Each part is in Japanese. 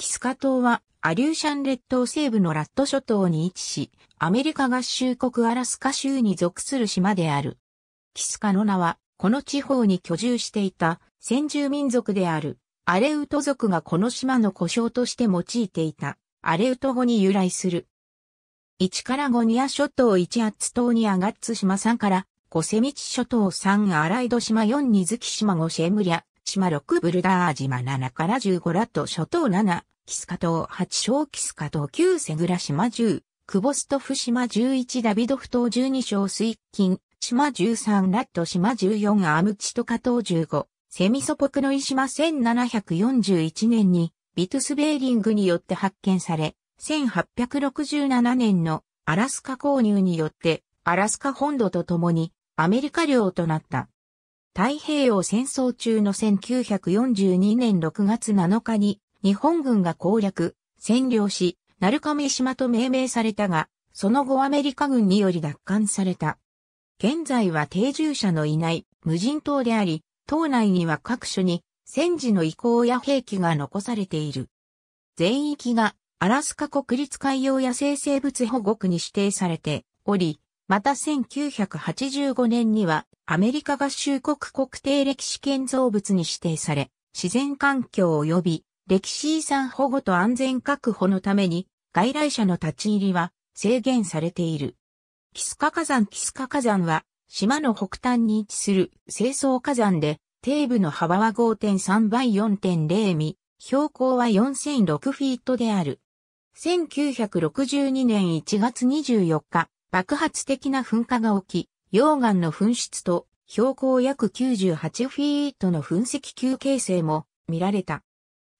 キスカ島はアリューシャン列島西部のラット諸島に位置し、アメリカ合衆国アラスカ州に属する島である。キスカの名は、この地方に居住していた先住民族であるアレウト族がこの島の故障として用いていたアレウト語に由来する。1から5ニア諸島1アッツ島にアガッツ島3からゴセミチ諸島3アライド島4ニズキ島5シェムリア島6ブルダー島7から15ラット諸島7キスカ島八小キスカ島9セグラ島10、クボストフ島11ダビドフ島12小水金、島13ラット島14アムチトカ島15、セミソポクノイ島1741年にビトゥスベーリングによって発見され、1867年のアラスカ購入によってアラスカ本土と共にアメリカ領となった。太平洋戦争中の1942年6月7日に日本軍が攻略、占領し、鳴亀島と命名されたが、その後アメリカ軍により奪還された。現在は定住者のいない無人島であり、島内には各所に戦時の遺構や兵器が残されている。全域がアラスカ国立海洋野生生物保護区に指定されており、また1985年にはアメリカ合衆国国定歴史建造物に指定され、自然環境及び歴史遺産保護と安全確保のために、外来者の立ち入りは制限されている。キスカ火山キスカ火山は、島の北端に位置する清掃火山で、底部の幅は5.3倍4.0ミ、標高は4006フィートである。1962年1月24日、爆発的な噴火が起き、溶岩の噴出と標高約98フィートの噴石級形成も見られた。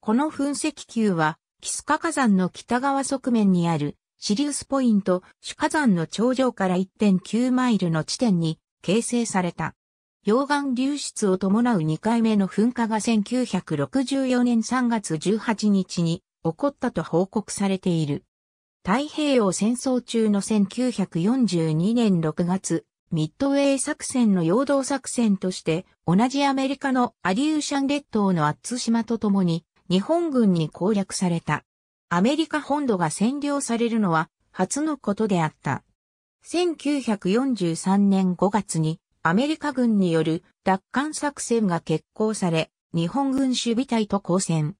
この噴石球は、キスカ火山の北側側面にあるシリウスポイント、主火山の頂上から1.9マイルの地点に形成された。溶岩流出を伴う2回目の噴火が1964年3月18日に起こったと報告されている。太平洋戦争中の1942年6月、ミッドウェー作戦の陽動作戦として、同じアメリカのアリューシャン列島のアッツ島と共に、日本軍に攻略された。アメリカ本土が占領されるのは初のことであった。1943年5月にアメリカ軍による奪還作戦が決行され、日本軍守備隊と交戦。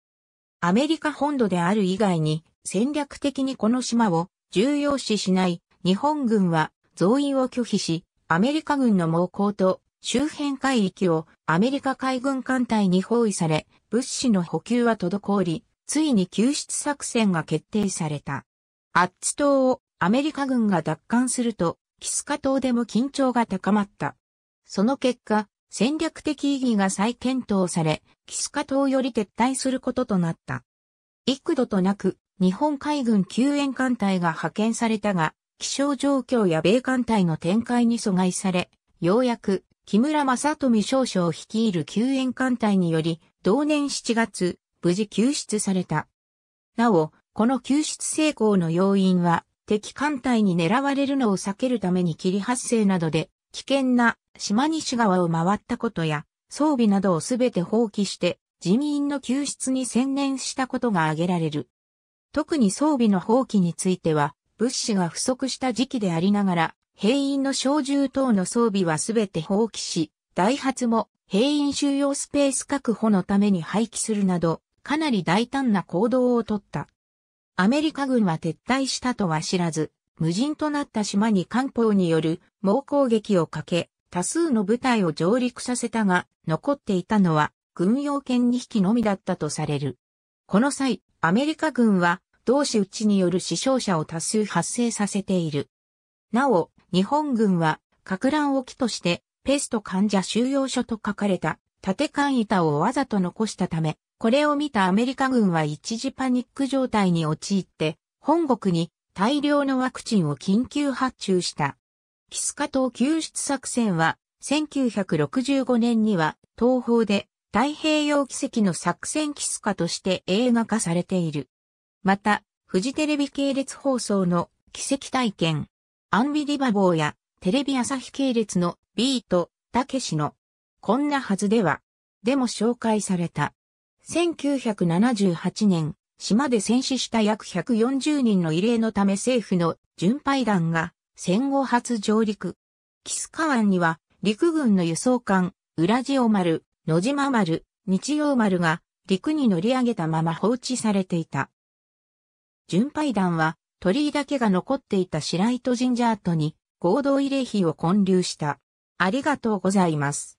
アメリカ本土である以外に戦略的にこの島を重要視しない日本軍は増員を拒否し、アメリカ軍の猛攻と周辺海域をアメリカ海軍艦隊に包囲され、物資の補給は滞り、ついに救出作戦が決定された。アッツ島をアメリカ軍が奪還すると、キスカ島でも緊張が高まった。その結果、戦略的意義が再検討され、キスカ島より撤退することとなった。幾度となく、日本海軍救援艦隊が派遣されたが、気象状況や米艦隊の展開に阻害され、ようやく木村正富少将率いる救援艦隊により、同年7月、無事救出された。なお、この救出成功の要因は、敵艦隊に狙われるのを避けるために霧発生などで、危険な島西側を回ったことや、装備などをすべて放棄して、人民の救出に専念したことが挙げられる。特に装備の放棄については、物資が不足した時期でありながら、兵員の小銃等の装備はすべて放棄し、ダイハツも兵員収容スペース確保のために廃棄するなど、かなり大胆な行動をとった。アメリカ軍は撤退したとは知らず、無人となった島に艦砲による猛攻撃をかけ、多数の部隊を上陸させたが、残っていたのは軍用犬2匹のみだったとされる。この際、アメリカ軍は同志打ちによる死傷者を多数発生させている。なお、日本軍は、格乱沖として、ペスト患者収容所と書かれた、縦間板をわざと残したため、これを見たアメリカ軍は一時パニック状態に陥って、本国に大量のワクチンを緊急発注した。キスカ島救出作戦は、1965年には東方で太平洋奇跡の作戦キスカとして映画化されている。また、フジテレビ系列放送の奇跡体験アンビリバボーやテレビ朝日系列のビート、たけしのこんなはずではでも紹介された。1978年、島で戦死した約140人の異例のため政府の巡配団が戦後初上陸。キスカ湾には陸軍の輸送艦、ウラジオ丸、野島丸、日曜丸が陸に乗り上げたまま放置されていた。巡配団は鳥居だけが残っていた白糸神社跡に合同慰霊碑を建立した。ありがとうございます。